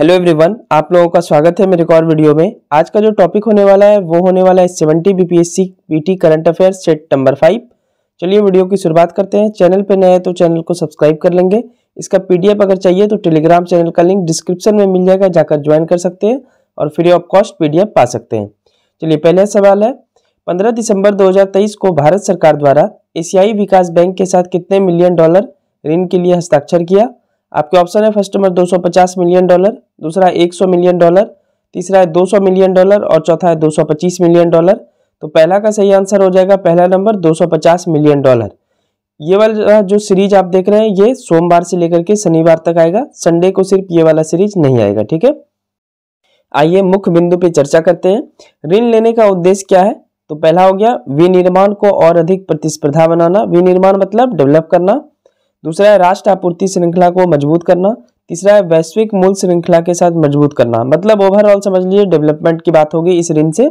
hello everyone आप लोगों का स्वागत है मेरे एक और वीडियो में आज का जो टॉपिक होने वाला है वो होने वाला है seventy BPSC BT current affair set number five चलिए वीडियो की शुरुआत करते हैं चैनल पर नए हैं तो चैनल को सब्सक्राइब कर लेंगे इसका पीडीएफ अगर चाहिए तो टेलीग्राम चैनल का लिंक डिस्क्रिप्शन में मिल जाएगा जाकर ज्वाइन कर सकते हैं और फ्री ऑफ कॉस्ट पी पा सकते हैं चलिए पहला सवाल है पंद्रह दिसंबर दो को भारत सरकार द्वारा एशियाई विकास बैंक के साथ कितने मिलियन डॉलर ऋण के लिए हस्ताक्षर किया आपके ऑप्शन है फर्स्ट नंबर 250 मिलियन डॉलर दूसरा 100 मिलियन डॉलर तीसरा है 200 मिलियन डॉलर और चौथा है 225 मिलियन डॉलर तो पहला का सही आंसर हो जाएगा पहला नंबर 250 मिलियन डॉलर ये वाला जो सीरीज आप देख रहे हैं ये सोमवार से लेकर के शनिवार तक आएगा संडे को सिर्फ ये वाला सीरीज नहीं आएगा ठीक है आइए मुख्य बिंदु पे चर्चा करते हैं ऋण लेने का उद्देश्य क्या है तो पहला हो गया विनिर्माण को और अधिक प्रतिस्पर्धा बनाना विनिर्माण मतलब डेवलप करना दूसरा है राष्ट्र आपूर्ति श्रृंखला को मजबूत करना तीसरा है वैश्विक मूल श्रृंखला के साथ मजबूत करना मतलब ओवरऑल समझ लीजिए डेवलपमेंट की बात होगी इस ऋण से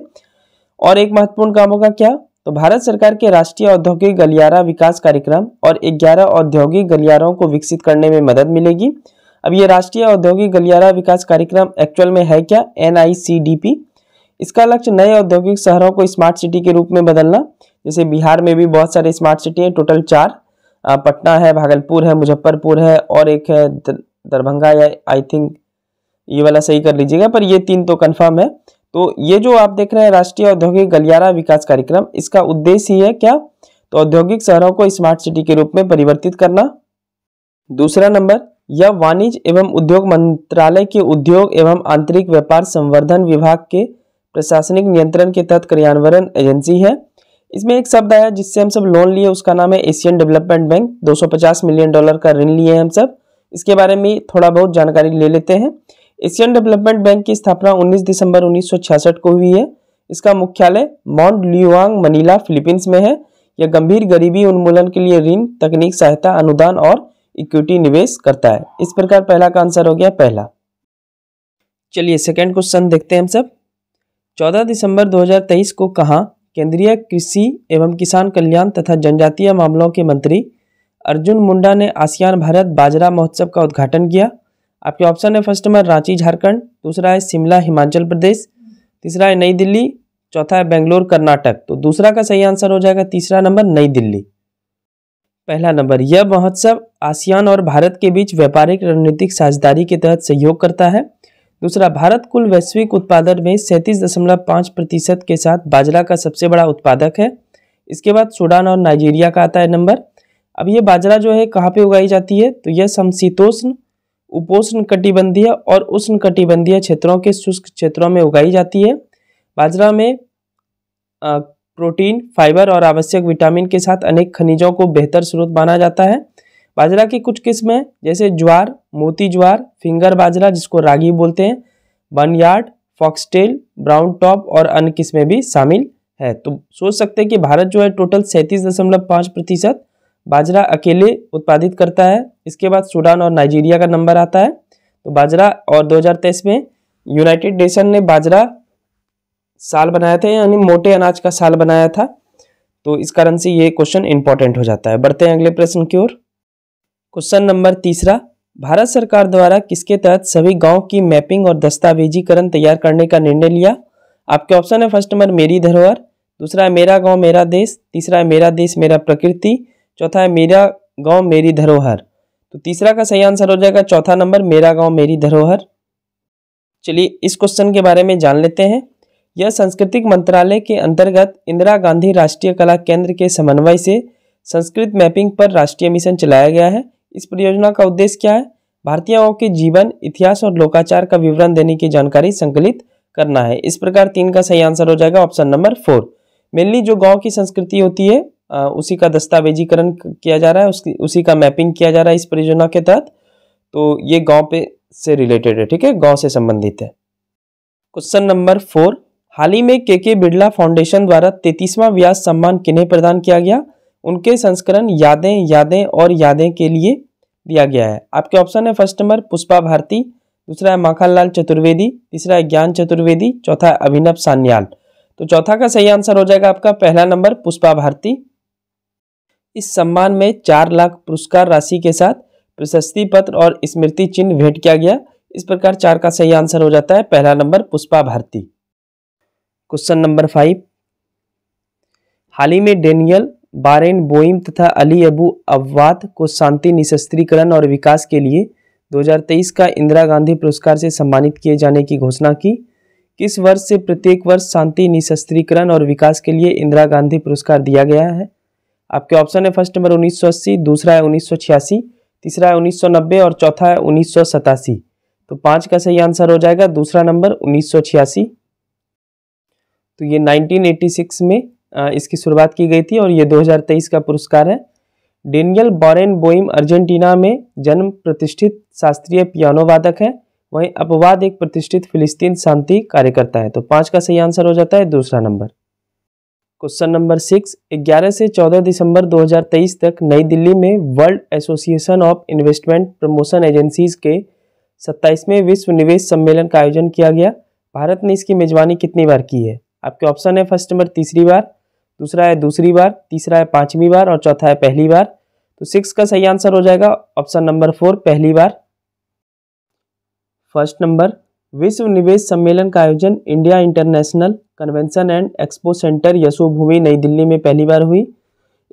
और एक महत्वपूर्ण काम होगा क्या तो भारत सरकार के राष्ट्रीय औद्योगिक गलियारा विकास कार्यक्रम और ग्यारह औद्योगिक गलियारों को विकसित करने में मदद मिलेगी अब ये राष्ट्रीय औद्योगिक गलियारा विकास कार्यक्रम एक्चुअल में है क्या एन इसका लक्ष्य नए औद्योगिक शहरों को स्मार्ट सिटी के रूप में बदलना जैसे बिहार में भी बहुत सारे स्मार्ट सिटी हैं टोटल चार पटना है भागलपुर है मुजफ्फरपुर है और एक है दरभंगा या आई थिंक ये वाला सही कर लीजिएगा पर ये तीन तो कन्फर्म है तो ये जो आप देख रहे हैं राष्ट्रीय औद्योगिक गलियारा विकास कार्यक्रम इसका उद्देश्य ही है क्या तो औद्योगिक शहरों को स्मार्ट सिटी के रूप में परिवर्तित करना दूसरा नंबर यह वाणिज्य एवं उद्योग मंत्रालय के उद्योग एवं आंतरिक व्यापार संवर्धन विभाग के प्रशासनिक नियंत्रण के तहत क्रियान्वयन एजेंसी है इसमें एक शब्द आया जिससे हम सब लोन लिए उसका नाम है Asian Development Bank 250 million dollar का ऋण लिए हम सब इसके बारे में थोड़ा बहुत जानकारी ले लेते हैं एशियन डेवलपमेंट बैंक की स्थापना 19 दिसंबर 1966 को हुई है इसका मुख्यालय माउंट लियुआंग मनीला फिलीपींस में है यह गंभीर गरीबी उन्मूलन के लिए ऋण तकनीक सहायता अनुदान और इक्विटी निवेश करता है इस प्रकार पहला का आंसर हो गया पहला चलिए सेकेंड क्वेश्चन देखते हैं हम सब चौदह दिसंबर 2023 को कहा केंद्रीय कृषि एवं किसान कल्याण तथा जनजातीय मामलों के मंत्री अर्जुन मुंडा ने आसियान भारत बाजरा महोत्सव का उद्घाटन किया आपके ऑप्शन है फर्स्ट नंबर रांची झारखंड दूसरा है शिमला हिमाचल प्रदेश तीसरा है नई दिल्ली चौथा है बेंगलोर कर्नाटक तो दूसरा का सही आंसर हो जाएगा तीसरा नंबर नई दिल्ली पहला नंबर यह महोत्सव आसियान और भारत के बीच व्यापारिक रणनीतिक साझेदारी के तहत सहयोग करता है दूसरा भारत कुल वैश्विक उत्पादन में सैंतीस दशमलव पाँच प्रतिशत के साथ बाजरा का सबसे बड़ा उत्पादक है इसके बाद सूडान और नाइजीरिया का आता है नंबर अब ये बाजरा जो है कहाँ पे उगाई जाती है तो यह समशीतोष्ण उपोष्ण कटिबंधीय और उष्ण कटिबंधीय क्षेत्रों के शुष्क क्षेत्रों में उगाई जाती है बाजरा में प्रोटीन फाइबर और आवश्यक विटामिन के साथ अनेक खनिजों को बेहतर स्रोत माना जाता है बाजरा की कुछ किस्में जैसे ज्वार मोती ज्वार फिंगर बाजरा जिसको रागी बोलते हैं बनयार्ड फॉक्सटेल ब्राउन टॉप और अन्य किस्में भी शामिल है तो सोच सकते हैं कि भारत जो है टोटल सैंतीस दशमलव पाँच प्रतिशत बाजरा अकेले उत्पादित करता है इसके बाद सूडान और नाइजीरिया का नंबर आता है तो बाजरा और 2023 में यूनाइटेड नेशन ने बाजरा साल बनाया था यानी मोटे अनाज का साल बनाया था तो इस कारण से ये क्वेश्चन इंपॉर्टेंट हो जाता है बढ़ते हैं अगले प्रश्न की ओर क्वेश्चन नंबर तीसरा भारत सरकार द्वारा किसके तहत सभी गांव की मैपिंग और दस्तावेजीकरण तैयार करने का निर्णय लिया आपके ऑप्शन है फर्स्ट नंबर मेरी धरोहर दूसरा है मेरा गांव मेरा देश तीसरा है मेरा देश मेरा प्रकृति चौथा है मेरा गांव मेरी धरोहर तो तीसरा का सही आंसर हो जाएगा चौथा नंबर मेरा गाँव मेरी धरोहर चलिए इस क्वेश्चन के बारे में जान लेते हैं यह सांस्कृतिक मंत्रालय के अंतर्गत इंदिरा गांधी राष्ट्रीय कला केंद्र के समन्वय से संस्कृत मैपिंग पर राष्ट्रीय मिशन चलाया गया है इस परियोजना का उद्देश्य क्या है भारतीयों के जीवन इतिहास और लोकाचार का विवरण देने की जानकारी संकलित करना है इस प्रकार तीन का सही आंसर हो जाएगा ऑप्शन नंबर फोर मेनली जो गांव की संस्कृति होती है आ, उसी का दस्तावेजीकरण किया जा रहा है उसकी उसी का मैपिंग किया जा रहा है इस परियोजना के तहत तो ये गांव पे से रिलेटेड है ठीक है गांव से संबंधित है क्वेश्चन नंबर फोर हाल ही में के के बिड़ला फाउंडेशन द्वारा तैतीसवां व्यास सम्मान किन्हें प्रदान किया गया उनके संस्करण यादें यादें और यादें के लिए दिया गया है आपके ऑप्शन है फर्स्ट नंबर पुष्पा भारती दूसरा है माखनलाल चतुर्वेदी तीसरा है ज्ञान चतुर्वेदी चौथा है अभिनव सान्याल तो चौथा का सही आंसर हो जाएगा आपका पहला नंबर पुष्पा भारती इस सम्मान में चार लाख पुरस्कार राशि के साथ प्रशस्ति पत्र और स्मृति चिन्ह भेंट किया गया इस प्रकार चार का सही आंसर हो जाता है पहला number Pushpa Bharti question number five हाल ही में डेनियल बारेन बोइम तथा अली अबू अवाद को शांति निशस्त्रीकरण और विकास के लिए 2023 का इंदिरा गांधी पुरस्कार से सम्मानित किए जाने की घोषणा की किस वर्ष से प्रत्येक वर्ष शांति निशस्त्रीकरण और विकास के लिए इंदिरा गांधी पुरस्कार दिया गया है आपके ऑप्शन है फर्स्ट नंबर 1980 दूसरा है 1986 तीसरा है 1990 और चौथा है उन्नीस तो पाँच का सही आंसर हो जाएगा दूसरा नंबर उन्नीस तो ये 1986 में इसकी शुरुआत की गई थी और ये 2023 का पुरस्कार है डेनियल बॉरेन बोइम अर्जेंटीना में जन्म प्रतिष्ठित शास्त्रीय पियानो वादक है वहीं अपवाद एक प्रतिष्ठित फिलिस्तीन शांति कार्यकर्ता है तो पाँच का सही आंसर हो जाता है दूसरा नंबर क्वेश्चन नंबर सिक्स ग्यारह से चौदह दिसंबर 2023 तक नई दिल्ली में World Association of Investment Promotion Agencies के सत्ताईसवें विश्व निवेश सम्मेलन का आयोजन किया गया भारत ने इसकी मेजबानी कितनी बार की है आपके ऑप्शन है फर्स्ट नंबर तीसरी बार दूसरा है दूसरी बार तीसरा है पांचवी बार और चौथा है पहली बार तो सिक्स का सही आंसर हो जाएगा ऑप्शन नंबर फोर पहली बार फर्स्ट नंबर विश्व निवेश सम्मेलन का आयोजन India International Convention and Expo Centre Yashobhoomi नई दिल्ली में पहली बार हुई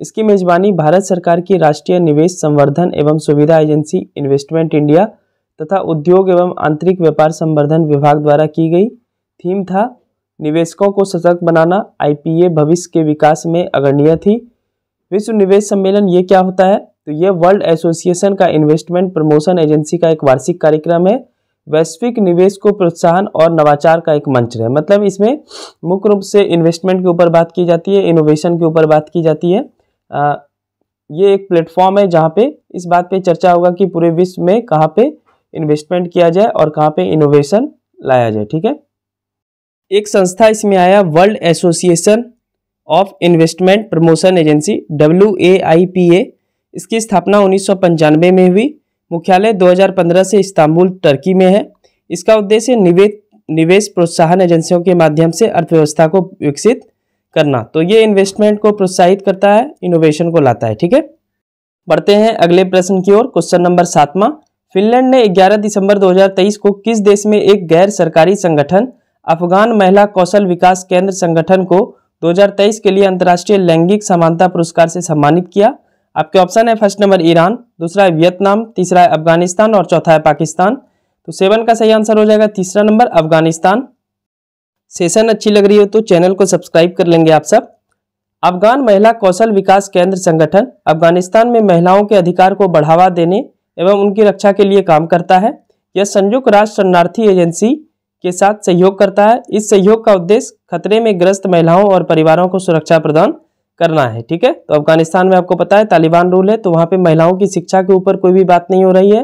इसकी मेजबानी भारत सरकार की राष्ट्रीय निवेश संवर्धन एवं सुविधा एजेंसी इन्वेस्टमेंट इंडिया तथा उद्योग एवं आंतरिक व्यापार संवर्धन विभाग द्वारा की गई थीम था निवेशकों को सशक्त बनाना आईपीए भविष्य के विकास में अग्रणीय थी विश्व निवेश सम्मेलन ये क्या होता है तो ये वर्ल्ड एसोसिएशन का इन्वेस्टमेंट प्रमोशन एजेंसी का एक वार्षिक कार्यक्रम है वैश्विक निवेश को प्रोत्साहन और नवाचार का एक मंच है मतलब इसमें मुख्य रूप से इन्वेस्टमेंट के ऊपर बात की जाती है इनोवेशन के ऊपर बात की जाती है आ, ये एक प्लेटफॉर्म है जहाँ पे इस बात पे चर्चा होगा कि पूरे विश्व में कहाँ पे इन्वेस्टमेंट किया जाए और कहाँ पे इनोवेशन लाया जाए ठीक है एक संस्था इसमें आया World Association of Investment Promotion Agency W A I P A इसकी स्थापना उन्नीस में हुई मुख्यालय 2015 से इस्तांबुल टर्की में है इसका उद्देश्य निवेश निवेश प्रोत्साहन एजेंसियों के माध्यम से अर्थव्यवस्था को विकसित करना तो ये इन्वेस्टमेंट को प्रोत्साहित करता है इनोवेशन को लाता है ठीक है बढ़ते हैं अगले प्रश्न की ओर क्वेश्चन नंबर सातवां फिनलैंड ने 11 दिसंबर 2023 को किस देश में एक गैर सरकारी संगठन अफगान महिला कौशल विकास केंद्र संगठन को 2023 के लिए अंतर्राष्ट्रीय लैंगिक समानता पुरस्कार से सम्मानित किया आपके ऑप्शन है फर्स्ट नंबर ईरान दूसरा है वियतनाम तीसरा है अफगानिस्तान और चौथा है पाकिस्तान तो सेवन का सही आंसर हो जाएगा तीसरा नंबर अफगानिस्तान सेशन अच्छी लग रही हो तो चैनल को सब्सक्राइब कर लेंगे आप सब अफगान महिला कौशल विकास केंद्र संगठन अफगानिस्तान में महिलाओं के अधिकार को बढ़ावा देने एवं उनकी रक्षा के लिए काम करता है यह संयुक्त राष्ट्र शरणार्थी एजेंसी के साथ सहयोग करता है इस सहयोग का उद्देश्य खतरे में ग्रस्त महिलाओं और परिवारों को सुरक्षा प्रदान करना है ठीक है तो अफगानिस्तान में आपको पता है तालिबान रूल है तो वहाँ पे महिलाओं की शिक्षा के ऊपर कोई भी बात नहीं हो रही है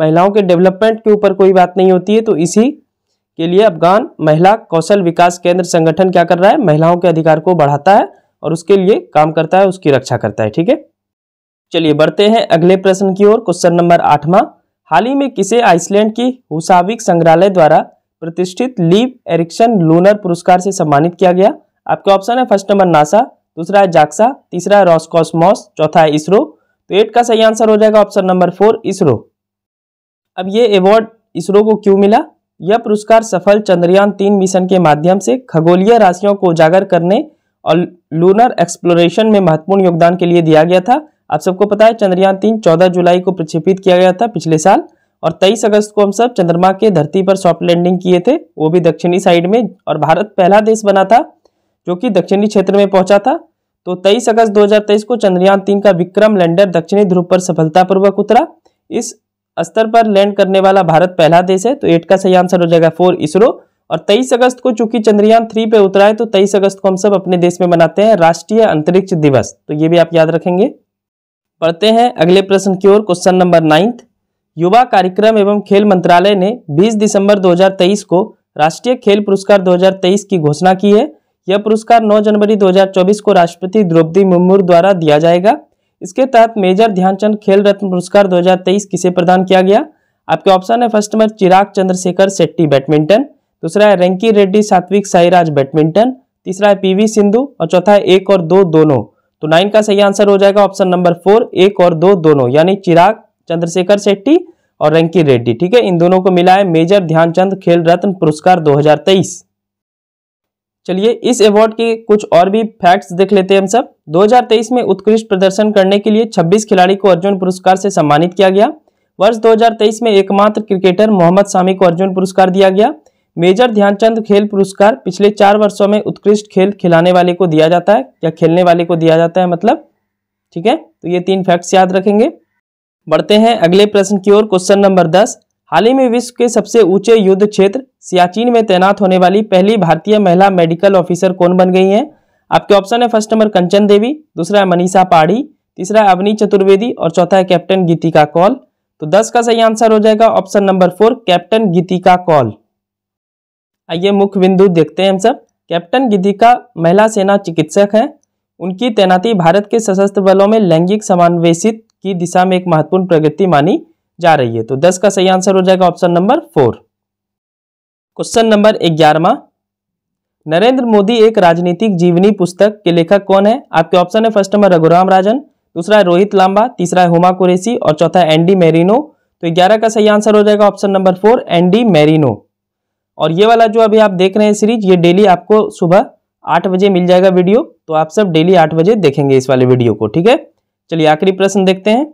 महिलाओं के डेवलपमेंट के ऊपर कोई बात नहीं होती है तो इसी के लिए अफगान महिला कौशल विकास केंद्र संगठन क्या कर रहा है महिलाओं के अधिकार को बढ़ाता है और उसके लिए काम करता है उसकी रक्षा करता है ठीक है चलिए बढ़ते हैं अगले प्रश्न की ओर क्वेश्चन नंबर आठवां हाल ही में किसे आइसलैंड की हुसाविक संग्रहालय द्वारा प्रतिष्ठित लीव एरिक्सन लूनर पुरस्कार से सम्मानित किया गया आपके ऑप्शन है फर्स्ट नंबर नासा दूसरा है जाक्सा तीसरा है रॉसकॉसमॉस चौथा है इसरो तो एट का सही आंसर हो जाएगा ऑप्शन नंबर फोर इसरो अब ये अवार्ड इसरो को क्यों मिला यह पुरस्कार सफल चंद्रयान तीन मिशन के माध्यम से खगोलीय राशियों को उजागर करने और लूनर एक्सप्लोरेशन में महत्वपूर्ण योगदान के लिए दिया गया था आप सबको पता है चंद्रयान तीन चौदह जुलाई को प्रक्षेपित किया गया था पिछले साल और 23 अगस्त को हम सब चंद्रमा के धरती पर सॉफ्ट लैंडिंग किए थे वो भी दक्षिणी साइड में और भारत पहला देश बना था जो कि दक्षिणी क्षेत्र में पहुंचा था तो 23 अगस्त 2023 को चंद्रयान तीन का विक्रम लैंडर दक्षिणी ध्रुव पर सफलतापूर्वक उतरा इस स्तर पर लैंड करने वाला भारत पहला देश है तो एट का सही आंसर हो जाएगा फोर इसरो और तेईस अगस्त को चूंकि चंद्रयान थ्री पे उतरा है तो तेईस अगस्त को हम सब अपने देश में मनाते हैं राष्ट्रीय अंतरिक्ष दिवस तो ये भी आप याद रखेंगे पढ़ते हैं अगले प्रश्न की ओर क्वेश्चन नंबर नाइन्थ युवा कार्यक्रम एवं खेल मंत्रालय ने 20 दिसंबर 2023 को राष्ट्रीय खेल पुरस्कार 2023 की घोषणा की है यह पुरस्कार 9 जनवरी 2024 को राष्ट्रपति द्रौपदी मुर्मू द्वारा दिया जाएगा इसके तहत मेजर ध्यानचंद खेल रत्न पुरस्कार 2023 किसे प्रदान किया गया आपके ऑप्शन है first number Chirag Chandrashekhar Shetty badminton दूसरा है रेंकी रेड्डी सात्विक साईराज बैडमिंटन तीसरा है पीवी सिंधु और चौथा है एक और दो दोनों तो नाइन का सही आंसर हो जाएगा ऑप्शन नंबर फोर एक और दो दोनों यानी चिराग चंद्रशेखर शेट्टी और रंकी रेड्डी ठीक है इन दोनों को मिला है मेजर ध्यानचंद खेल रत्न पुरस्कार 2023 चलिए इस अवार्ड के कुछ और भी फैक्ट्स देख लेते हैं हम सब 2023 में उत्कृष्ट प्रदर्शन करने के लिए 26 खिलाड़ी को अर्जुन पुरस्कार से सम्मानित किया गया वर्ष 2023 में एकमात्र क्रिकेटर मोहम्मद शामी को अर्जुन पुरस्कार दिया गया मेजर ध्यानचंद खेल पुरस्कार पिछले चार वर्षों में उत्कृष्ट खेल खिलाने वाले को दिया जाता है या खेलने वाले को दिया जाता है मतलब ठीक है तो ये तीन फैक्ट्स याद रखेंगे बढ़ते हैं अगले प्रश्न की ओर क्वेश्चन नंबर दस हाल ही में विश्व के सबसे ऊंचे युद्ध क्षेत्र सियाचिन में तैनात होने वाली पहली भारतीय महिला मेडिकल ऑफिसर कौन बन गई हैं आपके ऑप्शन है फर्स्ट नंबर कंचन देवी दूसरा है मनीषा पाड़ी तीसरा अवनी चतुर्वेदी और चौथा है कैप्टन गीतिका कॉल तो दस का सही आंसर हो जाएगा option number four captain Geetika Koul आइए मुख्य बिंदु देखते हैं हम सब कैप्टन गीतिका महिला सेना चिकित्सक हैं उनकी तैनाती भारत के सशस्त्र बलों में लैंगिक समावेशित की दिशा में एक महत्वपूर्ण प्रगति मानी जा रही है तो दस का सही आंसर हो जाएगा option number four question number ग्यारहवा नरेंद्र मोदी एक राजनीतिक जीवनी पुस्तक के लेखक कौन है आपके ऑप्शन है फर्स्ट नंबर रघुराम राजन दूसरा है रोहित लांबा तीसरा है हुमा कुरेसी और चौथा है एंडी मेरिनो तो ग्यारह का सही आंसर हो जाएगा option number four Andy Marino और ये वाला जो अभी आप देख रहे हैं सीरीज ये डेली आपको सुबह आठ बजे मिल जाएगा वीडियो तो आप सब डेली आठ बजे देखेंगे इस वाले वीडियो को ठीक है चलिए आखिरी प्रश्न देखते हैं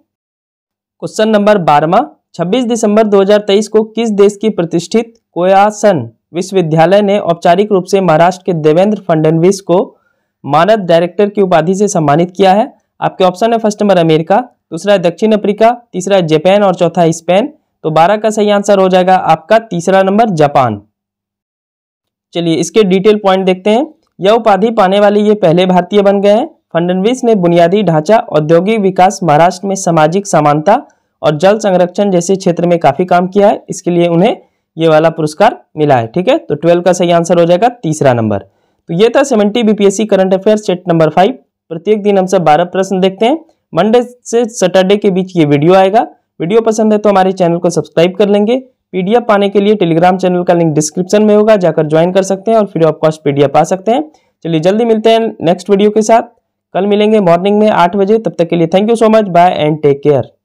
क्वेश्चन नंबर बारहवा 26 दिसंबर 2023 को किस देश की प्रतिष्ठित कोयासन विश्वविद्यालय ने औपचारिक रूप से महाराष्ट्र के देवेंद्र फडनवीस को मानद डायरेक्टर की उपाधि से सम्मानित किया है आपके ऑप्शन है फर्स्ट नंबर अमेरिका दूसरा है दक्षिण अफ्रीका तीसरा है जापान और चौथा स्पेन तो बारह का सही आंसर हो जाएगा आपका तीसरा नंबर जापान चलिए इसके डिटेल पॉइंट देखते हैं यह उपाधि पाने वाले ये पहले भारतीय बन गए हैं फडणवीस ने बुनियादी ढांचा औद्योगिक विकास महाराष्ट्र में सामाजिक समानता और जल संरक्षण जैसे क्षेत्र में काफ़ी काम किया है इसके लिए उन्हें ये वाला पुरस्कार मिला है ठीक है तो ट्वेल्व का सही आंसर हो जाएगा तीसरा नंबर तो ये था seventy BPSC current affair set number five प्रत्येक दिन हम सब बारह प्रश्न देखते हैं मंडे से सैटरडे के बीच ये वीडियो आएगा वीडियो पसंद है तो हमारे चैनल को सब्सक्राइब कर लेंगे पीडीएफ पाने के लिए टेलीग्राम चैनल का लिंक डिस्क्रिप्शन में होगा जाकर ज्वाइन कर सकते हैं और फिर ऑफ कॉस्ट पीडीएफ पा सकते हैं चलिए जल्दी मिलते हैं नेक्स्ट वीडियो के साथ कल मिलेंगे मॉर्निंग में आठ बजे तब तक के लिए thank you so much bye and take care